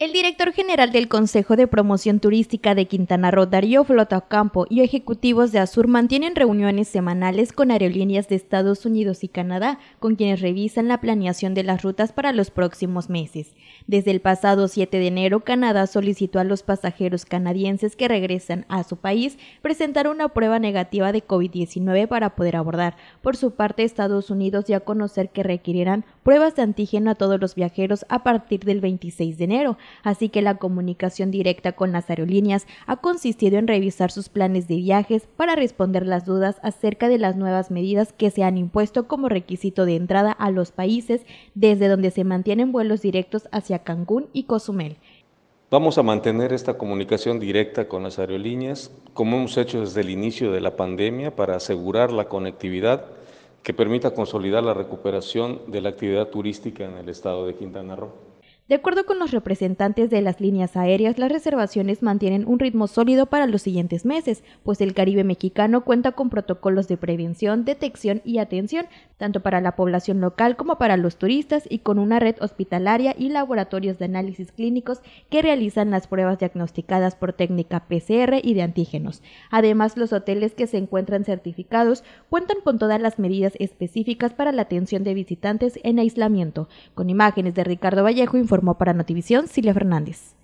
El director general del Consejo de Promoción Turística de Quintana Roo, Darío Campo y ejecutivos de Azur mantienen reuniones semanales con aerolíneas de Estados Unidos y Canadá, con quienes revisan la planeación de las rutas para los próximos meses. Desde el pasado 7 de enero, Canadá solicitó a los pasajeros canadienses que regresan a su país presentar una prueba negativa de COVID-19 para poder abordar. Por su parte, Estados Unidos ya a conocer que requerirán pruebas de antígeno a todos los viajeros a partir del 26 de enero así que la comunicación directa con las aerolíneas ha consistido en revisar sus planes de viajes para responder las dudas acerca de las nuevas medidas que se han impuesto como requisito de entrada a los países desde donde se mantienen vuelos directos hacia Cancún y Cozumel. Vamos a mantener esta comunicación directa con las aerolíneas, como hemos hecho desde el inicio de la pandemia, para asegurar la conectividad que permita consolidar la recuperación de la actividad turística en el estado de Quintana Roo. De acuerdo con los representantes de las líneas aéreas, las reservaciones mantienen un ritmo sólido para los siguientes meses, pues el Caribe mexicano cuenta con protocolos de prevención, detección y atención, tanto para la población local como para los turistas, y con una red hospitalaria y laboratorios de análisis clínicos que realizan las pruebas diagnosticadas por técnica PCR y de antígenos. Además, los hoteles que se encuentran certificados cuentan con todas las medidas específicas para la atención de visitantes en aislamiento. Con imágenes de Ricardo Vallejo, como para Notivisión Silvia Fernández.